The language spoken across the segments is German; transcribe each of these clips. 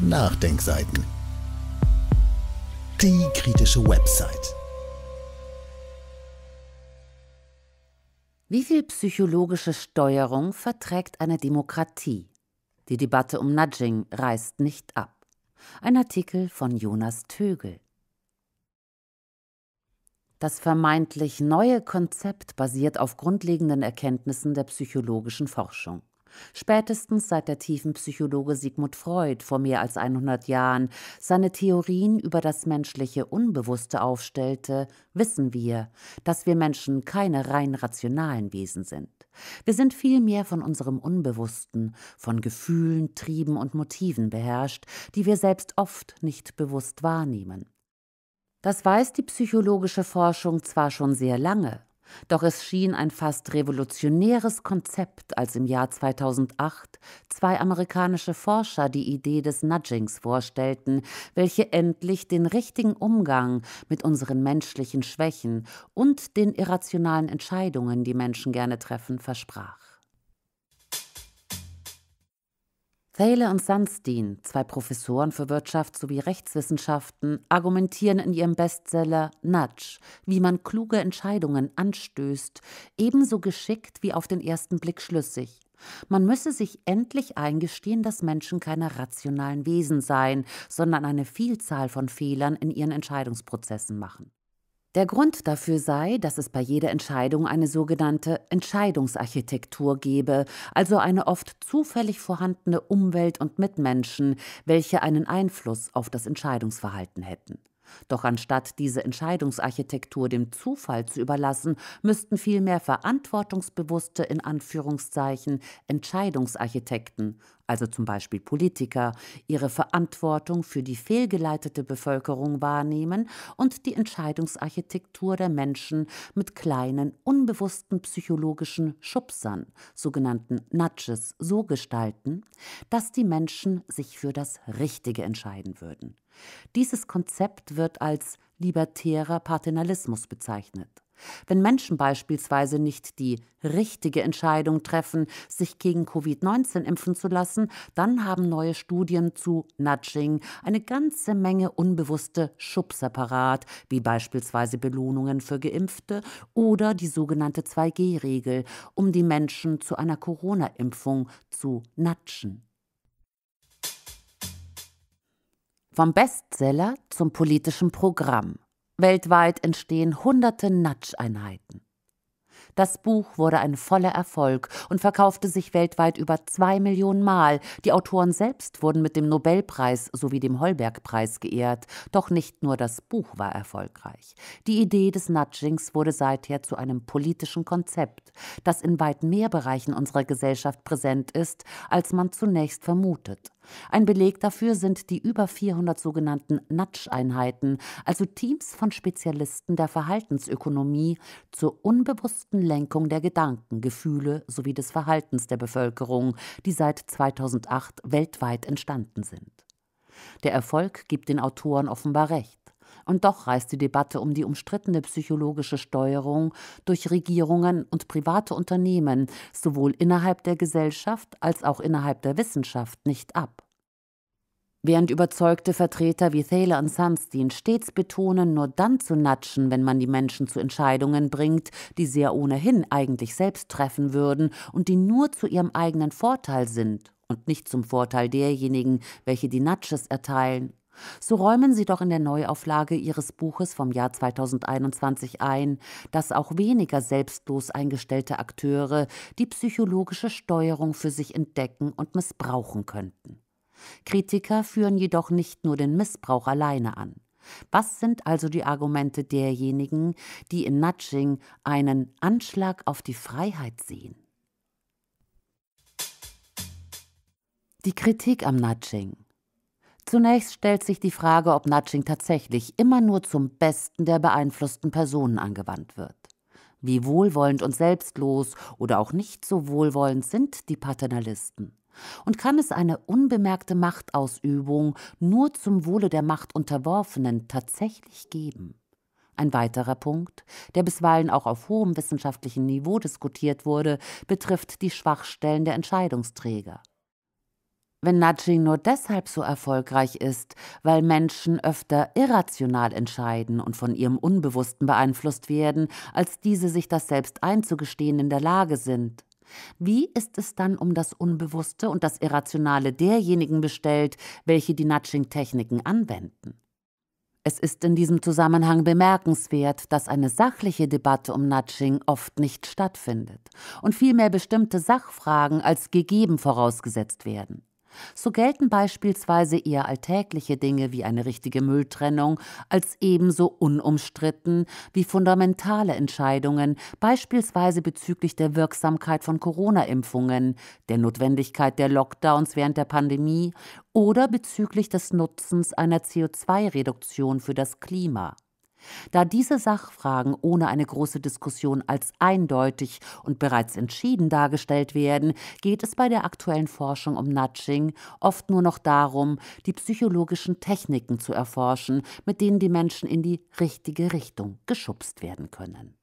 Nachdenkseiten. Die kritische Website. Wie viel psychologische Steuerung verträgt eine Demokratie? Die Debatte um Nudging reißt nicht ab. Ein Artikel von Jonas Tögel. Das vermeintlich neue Konzept basiert auf grundlegenden Erkenntnissen der psychologischen Forschung. Spätestens seit der tiefen Psychologe Sigmund Freud vor mehr als 100 Jahren seine Theorien über das menschliche Unbewusste aufstellte, wissen wir, dass wir Menschen keine rein rationalen Wesen sind. Wir sind vielmehr von unserem Unbewussten, von Gefühlen, Trieben und Motiven beherrscht, die wir selbst oft nicht bewusst wahrnehmen. Das weiß die psychologische Forschung zwar schon sehr lange, doch es schien ein fast revolutionäres Konzept, als im Jahr 2008 zwei amerikanische Forscher die Idee des Nudgings vorstellten, welche endlich den richtigen Umgang mit unseren menschlichen Schwächen und den irrationalen Entscheidungen, die Menschen gerne treffen, versprach. Thaler und Sunstein, zwei Professoren für Wirtschaft sowie Rechtswissenschaften, argumentieren in ihrem Bestseller Nudge, wie man kluge Entscheidungen anstößt, ebenso geschickt wie auf den ersten Blick schlüssig. Man müsse sich endlich eingestehen, dass Menschen keine rationalen Wesen seien, sondern eine Vielzahl von Fehlern in ihren Entscheidungsprozessen machen. Der Grund dafür sei, dass es bei jeder Entscheidung eine sogenannte Entscheidungsarchitektur gebe, also eine oft zufällig vorhandene Umwelt und Mitmenschen, welche einen Einfluss auf das Entscheidungsverhalten hätten doch anstatt diese Entscheidungsarchitektur dem Zufall zu überlassen, müssten vielmehr verantwortungsbewusste in Anführungszeichen Entscheidungsarchitekten, also zum Beispiel Politiker, ihre Verantwortung für die fehlgeleitete Bevölkerung wahrnehmen und die Entscheidungsarchitektur der Menschen mit kleinen, unbewussten psychologischen Schubsern, sogenannten Nudges, so gestalten, dass die Menschen sich für das Richtige entscheiden würden. Dieses Konzept wird als libertärer Paternalismus bezeichnet. Wenn Menschen beispielsweise nicht die richtige Entscheidung treffen, sich gegen Covid-19 impfen zu lassen, dann haben neue Studien zu Nudging eine ganze Menge unbewusste Schubser wie beispielsweise Belohnungen für Geimpfte oder die sogenannte 2G-Regel, um die Menschen zu einer Corona-Impfung zu nudgen. Vom Bestseller zum politischen Programm. Weltweit entstehen hunderte Natsch-Einheiten. Das Buch wurde ein voller Erfolg und verkaufte sich weltweit über zwei Millionen Mal. Die Autoren selbst wurden mit dem Nobelpreis sowie dem Holbergpreis geehrt. Doch nicht nur das Buch war erfolgreich. Die Idee des Nudgings wurde seither zu einem politischen Konzept, das in weit mehr Bereichen unserer Gesellschaft präsent ist, als man zunächst vermutet. Ein Beleg dafür sind die über 400 sogenannten natsch einheiten also Teams von Spezialisten der Verhaltensökonomie zur unbewussten Lenkung der Gedanken, Gefühle sowie des Verhaltens der Bevölkerung, die seit 2008 weltweit entstanden sind. Der Erfolg gibt den Autoren offenbar recht. Und doch reißt die Debatte um die umstrittene psychologische Steuerung durch Regierungen und private Unternehmen sowohl innerhalb der Gesellschaft als auch innerhalb der Wissenschaft nicht ab. Während überzeugte Vertreter wie Thaler und Sunstein stets betonen, nur dann zu natschen, wenn man die Menschen zu Entscheidungen bringt, die sie ja ohnehin eigentlich selbst treffen würden und die nur zu ihrem eigenen Vorteil sind und nicht zum Vorteil derjenigen, welche die Natsches erteilen so räumen sie doch in der Neuauflage ihres Buches vom Jahr 2021 ein, dass auch weniger selbstlos eingestellte Akteure die psychologische Steuerung für sich entdecken und missbrauchen könnten. Kritiker führen jedoch nicht nur den Missbrauch alleine an. Was sind also die Argumente derjenigen, die in Nudging einen Anschlag auf die Freiheit sehen? Die Kritik am Nudging Zunächst stellt sich die Frage, ob Nudging tatsächlich immer nur zum Besten der beeinflussten Personen angewandt wird. Wie wohlwollend und selbstlos oder auch nicht so wohlwollend sind die Paternalisten? Und kann es eine unbemerkte Machtausübung nur zum Wohle der Machtunterworfenen tatsächlich geben? Ein weiterer Punkt, der bisweilen auch auf hohem wissenschaftlichen Niveau diskutiert wurde, betrifft die Schwachstellen der Entscheidungsträger wenn Nudging nur deshalb so erfolgreich ist, weil Menschen öfter irrational entscheiden und von ihrem Unbewussten beeinflusst werden, als diese sich das selbst einzugestehen in der Lage sind. Wie ist es dann um das Unbewusste und das Irrationale derjenigen bestellt, welche die Nudging-Techniken anwenden? Es ist in diesem Zusammenhang bemerkenswert, dass eine sachliche Debatte um Nudging oft nicht stattfindet und vielmehr bestimmte Sachfragen als gegeben vorausgesetzt werden. So gelten beispielsweise eher alltägliche Dinge wie eine richtige Mülltrennung als ebenso unumstritten wie fundamentale Entscheidungen, beispielsweise bezüglich der Wirksamkeit von Corona-Impfungen, der Notwendigkeit der Lockdowns während der Pandemie oder bezüglich des Nutzens einer CO2-Reduktion für das Klima. Da diese Sachfragen ohne eine große Diskussion als eindeutig und bereits entschieden dargestellt werden, geht es bei der aktuellen Forschung um Nudging oft nur noch darum, die psychologischen Techniken zu erforschen, mit denen die Menschen in die richtige Richtung geschubst werden können.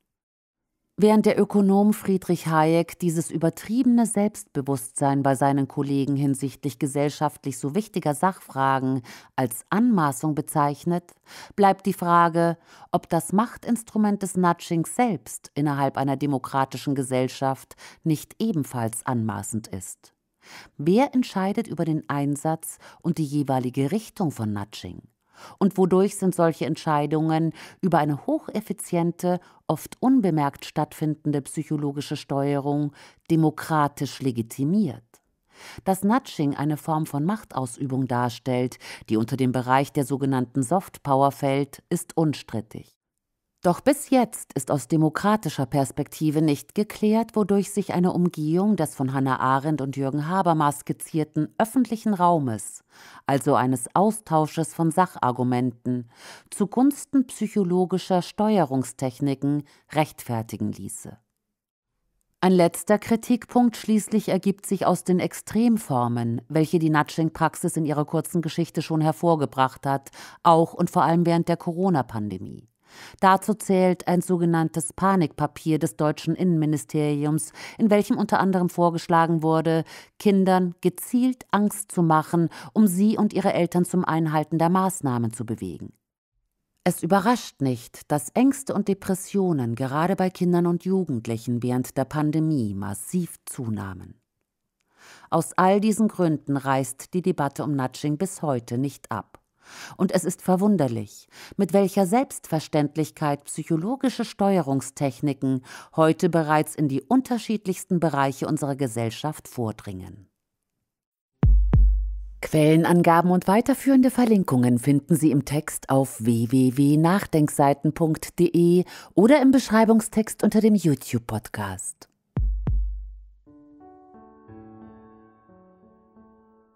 Während der Ökonom Friedrich Hayek dieses übertriebene Selbstbewusstsein bei seinen Kollegen hinsichtlich gesellschaftlich so wichtiger Sachfragen als Anmaßung bezeichnet, bleibt die Frage, ob das Machtinstrument des Nudgings selbst innerhalb einer demokratischen Gesellschaft nicht ebenfalls anmaßend ist. Wer entscheidet über den Einsatz und die jeweilige Richtung von Nudging? Und wodurch sind solche Entscheidungen über eine hocheffiziente, oft unbemerkt stattfindende psychologische Steuerung demokratisch legitimiert? Dass Nudging eine Form von Machtausübung darstellt, die unter dem Bereich der sogenannten Softpower fällt, ist unstrittig. Doch bis jetzt ist aus demokratischer Perspektive nicht geklärt, wodurch sich eine Umgehung des von Hannah Arendt und Jürgen Habermas skizzierten öffentlichen Raumes, also eines Austausches von Sachargumenten, zugunsten psychologischer Steuerungstechniken rechtfertigen ließe. Ein letzter Kritikpunkt schließlich ergibt sich aus den Extremformen, welche die Nudging-Praxis in ihrer kurzen Geschichte schon hervorgebracht hat, auch und vor allem während der Corona-Pandemie. Dazu zählt ein sogenanntes Panikpapier des deutschen Innenministeriums, in welchem unter anderem vorgeschlagen wurde, Kindern gezielt Angst zu machen, um sie und ihre Eltern zum Einhalten der Maßnahmen zu bewegen. Es überrascht nicht, dass Ängste und Depressionen gerade bei Kindern und Jugendlichen während der Pandemie massiv zunahmen. Aus all diesen Gründen reißt die Debatte um Nudging bis heute nicht ab. Und es ist verwunderlich, mit welcher Selbstverständlichkeit psychologische Steuerungstechniken heute bereits in die unterschiedlichsten Bereiche unserer Gesellschaft vordringen. Quellenangaben und weiterführende Verlinkungen finden Sie im Text auf www.nachdenkseiten.de oder im Beschreibungstext unter dem YouTube-Podcast.